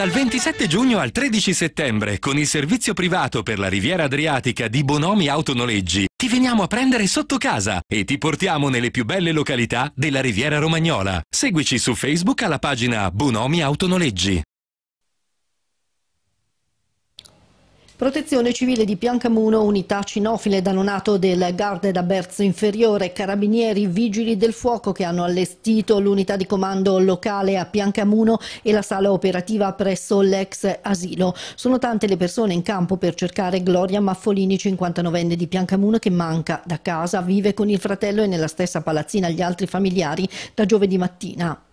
Dal 27 giugno al 13 settembre, con il servizio privato per la Riviera Adriatica di Bonomi Autonoleggi, ti veniamo a prendere sotto casa e ti portiamo nelle più belle località della Riviera Romagnola. Seguici su Facebook alla pagina Bonomi Autonoleggi. Protezione civile di Piancamuno, unità cinofile da nonato del Garde da Berzo Inferiore, carabinieri, vigili del fuoco che hanno allestito l'unità di comando locale a Piancamuno e la sala operativa presso l'ex asilo. Sono tante le persone in campo per cercare Gloria Maffolini, 59enne di Piancamuno, che manca da casa, vive con il fratello e nella stessa palazzina gli altri familiari da giovedì mattina.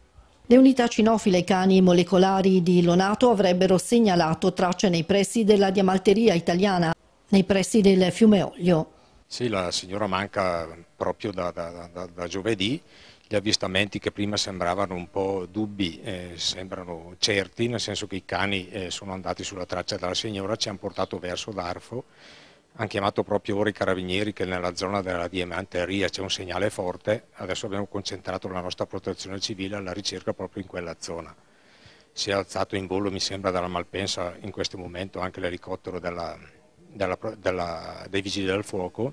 Le unità cinofile cani molecolari di Lonato avrebbero segnalato tracce nei pressi della diamalteria italiana, nei pressi del fiume Olio. Sì, la signora manca proprio da, da, da, da giovedì, gli avvistamenti che prima sembravano un po' dubbi eh, sembrano certi, nel senso che i cani eh, sono andati sulla traccia della signora, ci hanno portato verso Darfo hanno chiamato proprio ora i carabinieri che nella zona della diamanteria c'è un segnale forte, adesso abbiamo concentrato la nostra protezione civile alla ricerca proprio in quella zona. Si è alzato in volo, mi sembra, dalla Malpensa in questo momento anche l'elicottero dei Vigili del Fuoco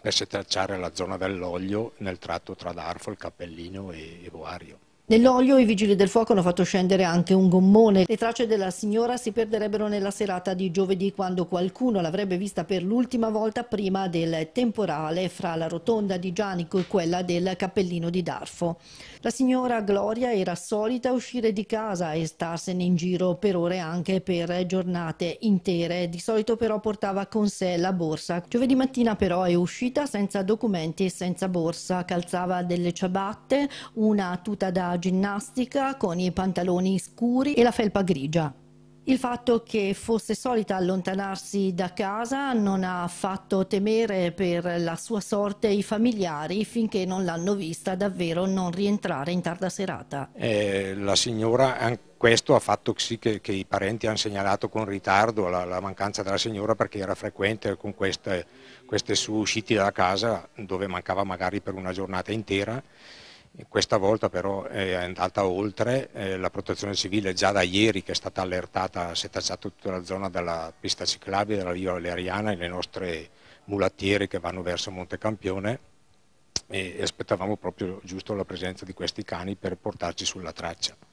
per setacciare la zona dell'olio nel tratto tra Darfo, il Cappellino e, e Boario. Nell'olio i vigili del fuoco hanno fatto scendere anche un gommone. Le tracce della signora si perderebbero nella serata di giovedì quando qualcuno l'avrebbe vista per l'ultima volta prima del temporale fra la rotonda di Gianico e quella del cappellino di Darfo. La signora Gloria era solita uscire di casa e starsene in giro per ore anche per giornate intere. Di solito però portava con sé la borsa. Giovedì mattina però è uscita senza documenti e senza borsa. Calzava delle ciabatte, una tuta da ginnastica con i pantaloni scuri e la felpa grigia. Il fatto che fosse solita allontanarsi da casa non ha fatto temere per la sua sorte i familiari finché non l'hanno vista davvero non rientrare in tarda serata. Eh, la signora, questo ha fatto sì che, che, i parenti hanno segnalato con ritardo la, la mancanza della signora perché era frequente con queste, queste sue uscite da casa dove mancava magari per una giornata intera questa volta però è andata oltre, eh, la protezione civile già da ieri che è stata allertata, si è tracciata tutta la zona della pista ciclabile, della Via Valeriana e le nostre mulattiere che vanno verso Monte Campione e aspettavamo proprio giusto la presenza di questi cani per portarci sulla traccia.